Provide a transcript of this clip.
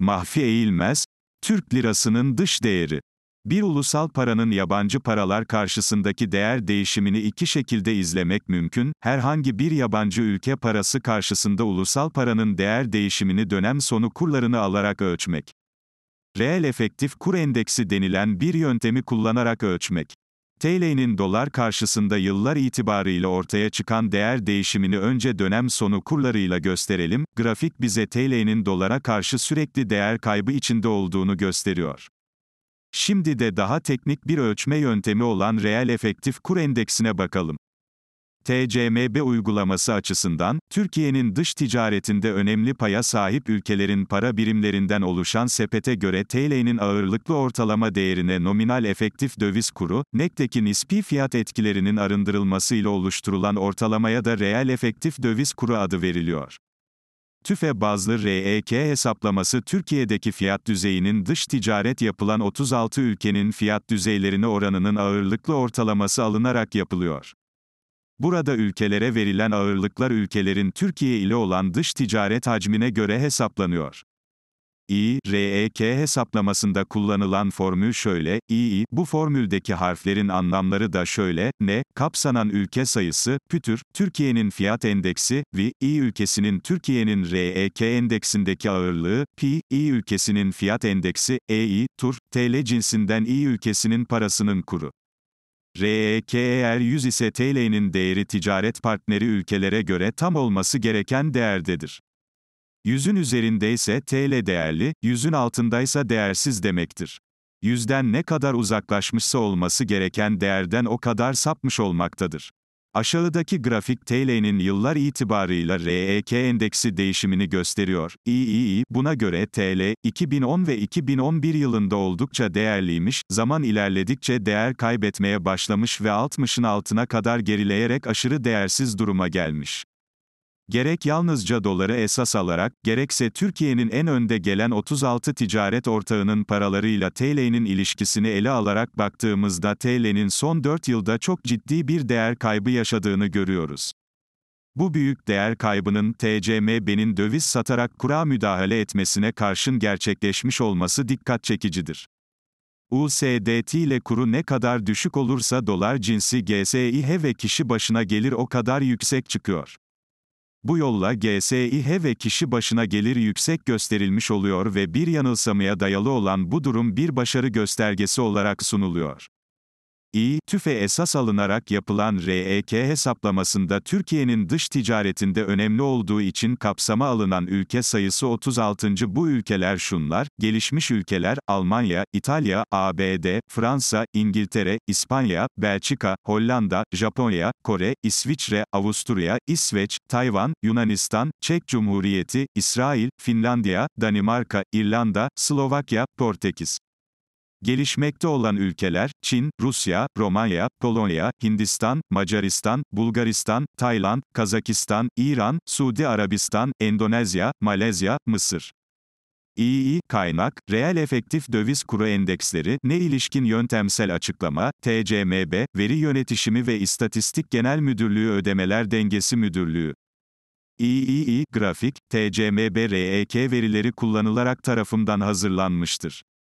mahfi eğilmez, Türk lirasının dış değeri. Bir ulusal paranın yabancı paralar karşısındaki değer değişimini iki şekilde izlemek mümkün. Herhangi bir yabancı ülke parası karşısında ulusal paranın değer değişimini dönem sonu kurlarını alarak ölçmek. Reel efektif kur endeksi denilen bir yöntemi kullanarak ölçmek. TL'nin dolar karşısında yıllar itibarıyla ortaya çıkan değer değişimini önce dönem sonu kurlarıyla gösterelim. Grafik bize TL'nin dolara karşı sürekli değer kaybı içinde olduğunu gösteriyor. Şimdi de daha teknik bir ölçme yöntemi olan reel efektif kur endeksine bakalım. TCMB uygulaması açısından, Türkiye'nin dış ticaretinde önemli paya sahip ülkelerin para birimlerinden oluşan sepete göre TL'nin ağırlıklı ortalama değerine nominal efektif döviz kuru, NEC'teki nispi fiyat etkilerinin arındırılmasıyla oluşturulan ortalamaya da reel efektif döviz kuru adı veriliyor. TÜFE bazlı REK hesaplaması Türkiye'deki fiyat düzeyinin dış ticaret yapılan 36 ülkenin fiyat düzeylerine oranının ağırlıklı ortalaması alınarak yapılıyor. Burada ülkelere verilen ağırlıklar ülkelerin Türkiye ile olan dış ticaret hacmine göre hesaplanıyor. İ-REK hesaplamasında kullanılan formül şöyle, İ, bu formüldeki harflerin anlamları da şöyle, N, kapsanan ülke sayısı, pütür, Türkiye'nin fiyat endeksi, VI, İ ülkesinin Türkiye'nin REK endeksindeki ağırlığı, Pi, İ ülkesinin fiyat endeksi, EI, tur, TL cinsinden İ ülkesinin parasının kuru. REKER 100 e ise TL'nin değeri ticaret partneri ülkelere göre tam olması gereken değerdedir. 100'ün üzerinde ise TL değerli, 100'ün altındaysa değersiz demektir. Yüzden ne kadar uzaklaşmışsa olması gereken değerden o kadar sapmış olmaktadır. Aşağıdaki grafik TL'nin yıllar itibarıyla REK endeksi değişimini gösteriyor. İIİ, buna göre TL, 2010 ve 2011 yılında oldukça değerliymiş, zaman ilerledikçe değer kaybetmeye başlamış ve 60'ın altına kadar gerileyerek aşırı değersiz duruma gelmiş. Gerek yalnızca doları esas alarak, gerekse Türkiye'nin en önde gelen 36 ticaret ortağının paralarıyla TL'nin ilişkisini ele alarak baktığımızda TL'nin son 4 yılda çok ciddi bir değer kaybı yaşadığını görüyoruz. Bu büyük değer kaybının TCMB'nin döviz satarak kura müdahale etmesine karşın gerçekleşmiş olması dikkat çekicidir. USDT ile kuru ne kadar düşük olursa dolar cinsi GSİH ve kişi başına gelir o kadar yüksek çıkıyor. Bu yolla GSİH ve kişi başına gelir yüksek gösterilmiş oluyor ve bir yanılsamaya dayalı olan bu durum bir başarı göstergesi olarak sunuluyor. İ, e TÜFE esas alınarak yapılan REK hesaplamasında Türkiye'nin dış ticaretinde önemli olduğu için kapsama alınan ülke sayısı 36. Bu ülkeler şunlar, gelişmiş ülkeler, Almanya, İtalya, ABD, Fransa, İngiltere, İspanya, Belçika, Hollanda, Japonya, Kore, İsviçre, Avusturya, İsveç, Tayvan, Yunanistan, Çek Cumhuriyeti, İsrail, Finlandiya, Danimarka, İrlanda, Slovakya, Portekiz. Gelişmekte olan ülkeler, Çin, Rusya, Romanya, Polonya, Hindistan, Macaristan, Bulgaristan, Tayland, Kazakistan, İran, Suudi Arabistan, Endonezya, Malezya, Mısır. İyi kaynak, reel efektif döviz kuru endeksleri, ne ilişkin yöntemsel açıklama, TCMB, Veri Yönetişimi ve İstatistik Genel Müdürlüğü Ödemeler Dengesi Müdürlüğü. İİİ grafik, TCMB REK verileri kullanılarak tarafımdan hazırlanmıştır.